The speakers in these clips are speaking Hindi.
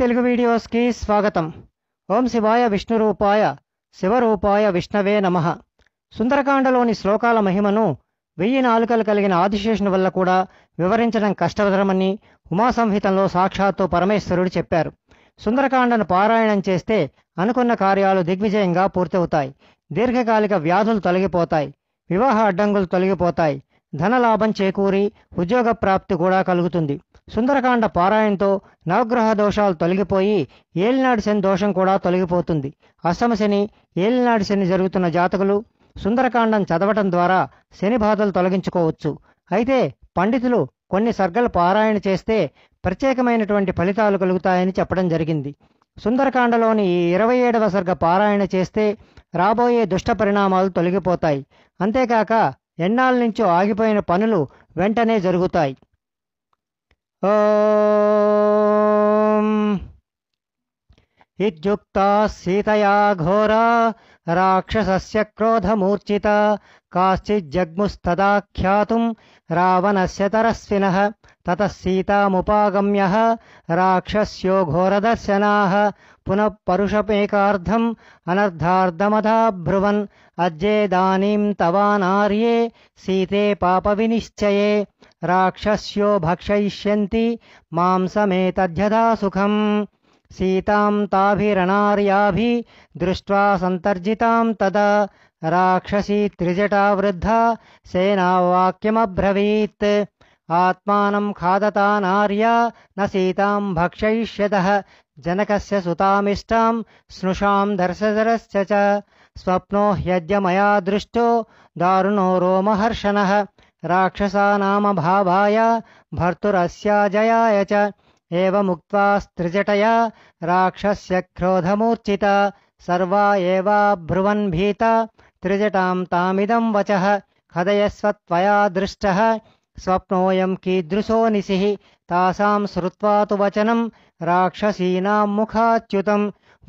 తెలుగు వీడియోస్కి స్వాగతం ఓం శివాయ విష్ణు రూపాయ శివరూపాయ విష్ణవే నమ సుందరకాండలోని శ్లోకాల మహిమను వెయ్యి నాలుకలు కలిగిన ఆదిశేషుని వల్ల కూడా వివరించడం కష్టతరమని ఉమా సంహితంలో సాక్షాత్తు పరమేశ్వరుడు చెప్పారు సుందరకాండను పారాయణం చేస్తే అనుకున్న కార్యాలు దిగ్విజయంగా పూర్తవుతాయి దీర్ఘకాలిక వ్యాధులు తొలగిపోతాయి వివాహ అడ్డంగులు తొలగిపోతాయి ధనలాభం చేకూరి ఉద్యోగ ప్రాప్తి కూడా కలుగుతుంది సుందరకాండ పారాయణతో నవగ్రహ దోషాలు తొలగిపోయి ఏలినాడు శని దోషం కూడా తొలగిపోతుంది శని ఏలినాడు శని జరుగుతున్న జాతకులు సుందరకాండం చదవటం ద్వారా శని బాధలు తొలగించుకోవచ్చు అయితే పండితులు కొన్ని సర్గలు పారాయణ చేస్తే ప్రత్యేకమైనటువంటి ఫలితాలు కలుగుతాయని చెప్పడం జరిగింది సుందరకాండలోని ఈ ఇరవై ఏడవ సర్గ పారాయణ చేస్తే రాబోయే దుష్ట పరిణామాలు తొలగిపోతాయి అంతేకాక ఎన్నాళ్ళ నుంచో ఆగిపోయిన పనులు వెంటనే జరుగుతాయి इत्युक्ता सीतया घोरा राक्षसस्य क्रोधमूर्छिता काश्चिज्जग्मुस्तदाख्यातुम् रावणस्य तरस्विनः ततः सीतामुपागम्यः राक्षस्यो घोरदर्शनाः पुनः परुषपेकार्धम् अनर्धार्धमधाब्रुवन् ब्रुवन् अद्येदानीं तवानार्ये सीते पापविनिश्चये राक्षस्यो भक्षयिष्यन्ति मांसमेतद्यथा सुखम् सीतां ताभिरणार्याभि दृष्ट्वा सन्तर्जितां तदा राक्षसी त्रिजटा वृद्धा सेनावाक्यमब्रवीत् आत्मानम् खादता नार्या न सीतां भक्षयिष्यतः जनकस्य सुतामिष्टां स्नुषां दर्शधरश्च च स्वप्नो ह्यद्य मया दृष्टो दारुणो रोमहर्षणः राक्षसानामभावाय भर्तुरस्याजयाय च एवमुक्त्वा स्त्रिजटया राक्षस्य क्रोधमूर्च्छिता सर्वा एवाब्रुवन् भीता त्रिजटां तामिदं वचः खदयस्व त्वया दृष्टः स्वप्नोऽयं कीदृशो निशिः तासां श्रुत्वा तु वचनं राक्षसीनां मुखाच्युतं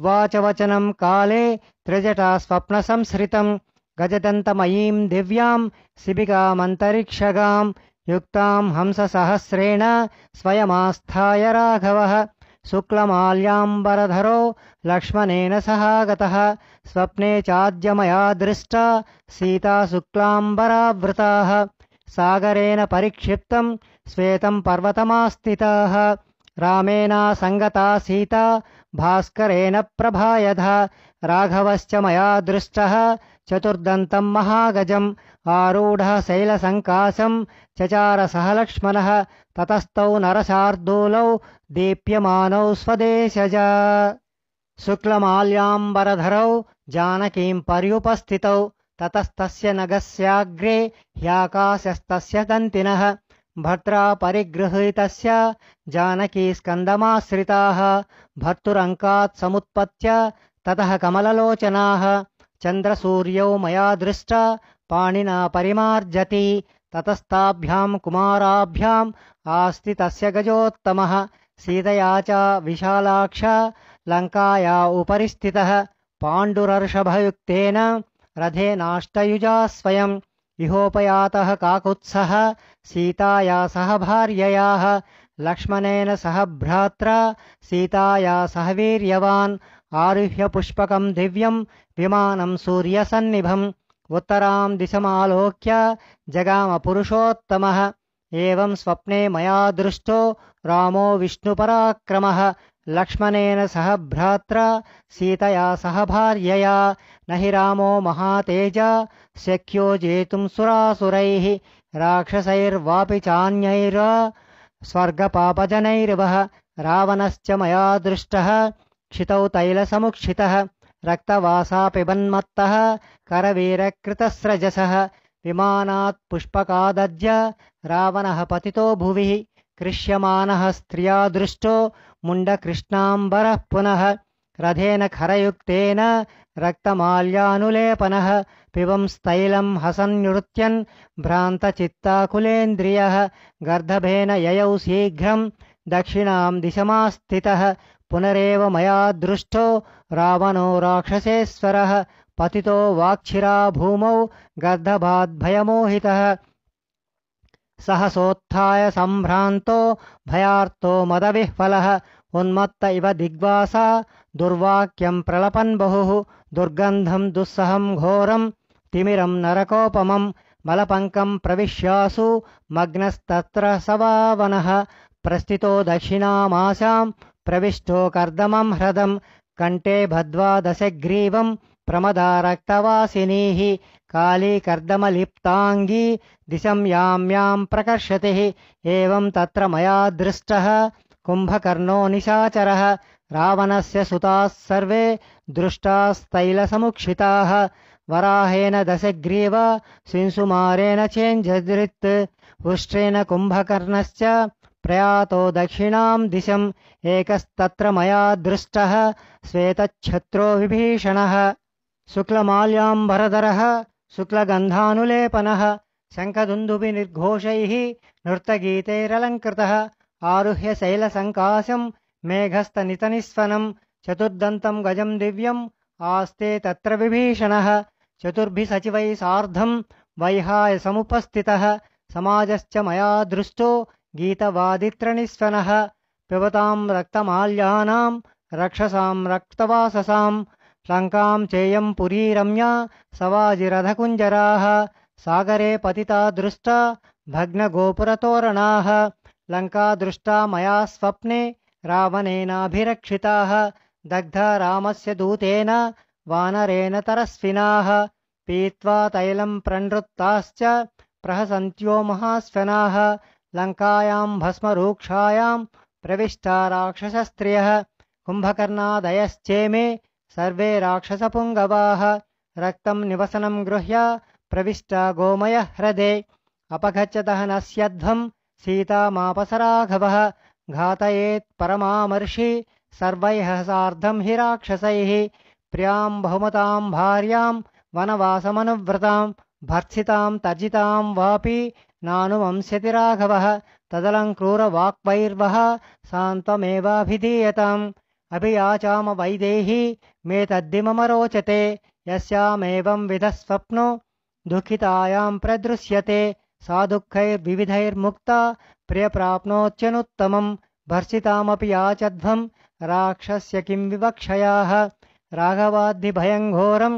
वाचवचनं काले त्रिजटा स्वप्नसंसृतम् గజదంతమయీం దివ్యాం శిబికామంతరిక్షగాం యుక్తాం హంససహస్రేణ స్వయమాస్థాయ రాఘవ శుక్లమాల్యాంబరధరో లక్ష్మణేన సహాగత స్వప్నే చాద్యమయా దృష్టా సీతా శుక్లాంబరావృతా సాగరేణ పరిక్షిప్తం శ్వేతం పర్వతమాస్థితా రామేనా సంగతా సీత భాస్కరేణ ప్రభాయధ राघवश्च मया दृष्टः चतुर्दन्तं महागजम् आरूढः शैलसङ्काशं चचारसः लक्ष्मणः ततस्तौ नरशार्दूलौ दीप्यमानौ स्वदेशज शुक्लमाल्याम्बरधरौ जानकीं पर्युपस्थितौ ततस्तस्य नगस्याग्रे ह्याकाशस्तस्य दन्तिनः भर्त्रा परिगृहीतस्य जानकी स्कन्दमाश्रिताः भर्तुरङ्कात् समुत्पत्त्य ततः कमललोचनाः चन्द्रसूर्यौ मया दृष्ट पाणिना परिमार्जति ततस्ताभ्यां कुमाराभ्याम् आस्ति तस्य गजोत्तमः सीतया च विशालाक्ष लङ्काया उपरि स्थितः पाण्डुरर्षभयुक्तेन रथेनाष्टयुजा स्वयम् इहोपयातः काकुत्सः सीताया सह भार्ययाः लक्ष्मणेन सह भ्रात्रा सीताया सह वीर्यवान् आरुह्य पुष्पकम् दिव्यम् विमानम् सूर्यसन्निभम् उत्तराम् दिशमालोक्य जगामपुरुषोत्तमः एवं स्वप्ने मया दृष्टो रामो विष्णुपराक्रमः लक्ष्मणेन सह भ्रात्रा सीतया सह भार्यया न हि रामो महातेजा शक्यो जेतुं सुरासुरैः राक्षसैर्वापि चान्यैरा स्वर्गपापजनैर्वः रावणश्च मया दृष्टः क्षितौ तैलसमुक्षितः रक्तवासा पिबन्मत्तः करवीरकृतस्रजसः विमानात् पुष्पकादज्य रावणः पतितो भुविः कृष्यमानः स्त्रिया दृष्टो मुण्डकृष्णाम्बरः पुनः रथेन खरयुक्तेन रक्तमाल्यानुलेपनः पिबंस्तैलं हसन् नृत्यन् भ्रान्तचित्ताकुलेन्द्रियः गर्दभेन ययौ शीघ्रं दक्षिणां दिशमास्थितः पुनरेव मया दृष्टो रावणो राक्षसेश्वरः पतितो वाक्षिरा भूमौ गर्धभाद्भयमोहितः सहसोत्थाय सम्भ्रान्तो भयार्तो मदविह्वलः उन्मत्त इव दिग्वासा दुर्वाक्यं प्रलपन् बहुः दुर्गन्धं दुस्सहं घोरं तिमिरं नरकोपमं मलपङ्कं प्रविश्यासु मग्नस्तत्र सवावनः प्रस्थितो दक्षिणामाशां प्रविष्टो कर्दमं ह्रदं कण्ठे भद्वा दशग्रीवं प्रमदा रक्तवासिनीः काली कर्दमलिप्ताङ्गी दिशं यां यां प्रकर्षतिः एवं तत्र मया दृष्टः कुम्भकर्णो निशाचरः रावणस्य सुताः सर्वे दृष्टास्तैलसमुक्षिताः वराहेन दशग्रीव सिंसुमारेण चेञ्जदृत् वृष्ट्रेण कुम्भकर्णश्च प्रयातो दक्षिणां दिशम् एकस्तत्र मया दृष्टः श्वेतच्छत्रो विभीषणः शुक्लमाल्याम्बरधरः शुक्लगन्धानुलेपनः शङ्खदुन्दुभिनिर्घोषैः नृत्यगीतैरलङ्कृतः आरुह्य शैलसङ्काशं मेघस्तनितनिस्वनं चतुर्दन्तं गजं दिव्यम् आस्ते तत्र विभीषणः चतुर्भिः सचिवैः सार्धं वैहायसमुपस्थितः समाजश्च मया दृष्टो गीतवादित्रणिस्वनः पिबतां रक्तमाल्यानां रक्षसां रक्तवाससां लङ्कां चेयं पुरी रम्या सवाजिरधकुञ्जराः सागरे पतिता दृष्टा भग्नगोपुरतोरणाः लंका दृष्टा मया स्वप्ने रावणेनाभिरक्षिताः दग्धा रामस्य दूतेन वानरेण तरस्विना पीत्वा तैलं प्रनृत्ताश्च प्रहसन्त्यो महास्वनाः लङ्कायां भस्मरूक्षायां प्रविष्टा राक्षसस्त्रियः कुम्भकर्णादयश्चेमे सर्वे राक्षसपुङ्गवाः रक्तं निवसनं गृह्य प्रविष्टा गोमयः ह्रदे अपगच्छदहनस्यध्वं सीतामापसराघवः घातयेत्परमामर्षि सर्वैः सार्धं हि राक्षसैः प्रियां बहुमतां भार्यां वनवासमनुव्रतां भर्त्सितां तर्जितां वापि नानुवंस्यति राघवः तदलङ्क्रूरवाक्पैर्वः सान्त्वमेवाभिधीयताम् वैदेही मे तद्दिमम रोचते यस्यामेवं विधस्वप्नो दुःखितायां प्रदृश्यते सा दुःखैर्विविधैर्मुक्ता प्रियप्राप्नोच्चनुत्तमं भर्सितामपि याचध्वं राक्षस्य किं विवक्षयाः राघवाद्धिभयङ्घोरं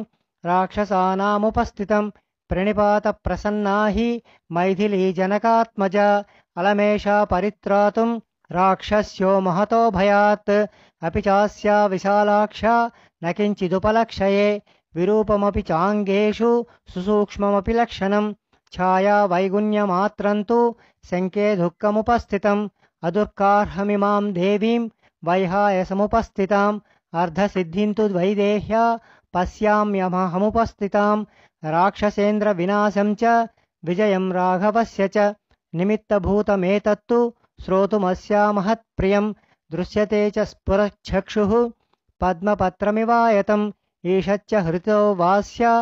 राक्षसानामुपस्थितं प्रणिपात प्रसन्ना ही मैथिली जनकात्मज अलमेषा परित्रातुम राक्षस्यो महतो भयात अभी चास्या विशालाक्ष न किंचिदुपलक्ष विरूपमपि चाङ्गेषु सुसूक्ष्म लक्षण छाया वैगुण्यमात्रं तु दुख मुपस्थित अदुःखार्हमिमां देवीं वैहायसमुपस्थिताम् अर्धसिद्धिं तु द्वैदेह्या पश्याम्यमहमुपस्थिताम् राक्षसेन्द्रविनाशं च विजयं राघवस्य च निमित्तभूतमेतत्तु श्रोतुमस्यामहत्प्रियं दृश्यते च स्फुरचक्षुः पद्मपत्रमिवायतम् ईषच्च हृतो वास्य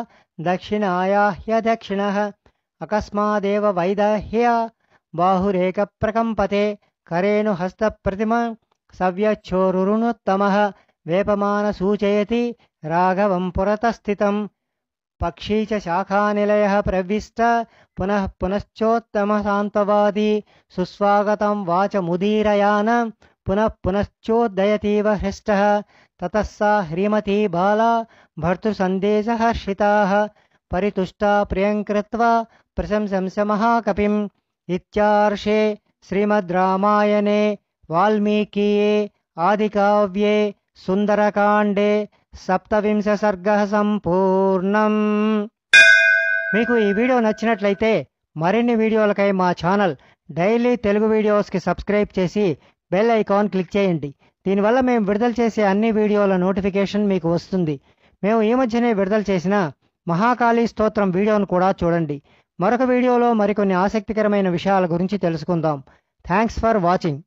दक्षिणाया ह्यदक्षिणः अकस्मादेव वैदह्या बाहुरेकप्रकम्पते करेणुहस्तप्रतिम सव्यच्छोरुरुणुत्तमः वेपमान सूचयति राघवं पुरतस्थितम् पक्षी चाखा निलय प्रविष्ट पुनः सुस्वागत वाच वाचमुदीरयान पुनः पुनश्चोद्दयतीव हृष्ट तत सा ह्रीमती बाला भर्तृसन्देशहर्षिताः परितुष्टा प्रियङ्कृत्वा प्रशंसंस महाकपिम् इत्यार्षे श्रीमद् वाल्मीकीये आदिकाव्ये सुन्दरकाण्डे సప్తవింశ సర్గ సంపూర్ణం మీకు ఈ వీడియో నచ్చినట్లయితే మరిన్ని వీడియోలకై మా ఛానల్ డైలీ తెలుగు వీడియోస్కి సబ్స్క్రైబ్ చేసి బెల్ ఐకాన్ క్లిక్ చేయండి దీనివల్ల మేము విడుదల చేసే అన్ని వీడియోల నోటిఫికేషన్ మీకు వస్తుంది మేము ఈ మధ్యనే విడుదల చేసిన మహాకాళీ స్తోత్రం వీడియోను కూడా చూడండి మరొక వీడియోలో మరికొన్ని ఆసక్తికరమైన విషయాల గురించి తెలుసుకుందాం థ్యాంక్స్ ఫర్ వాచింగ్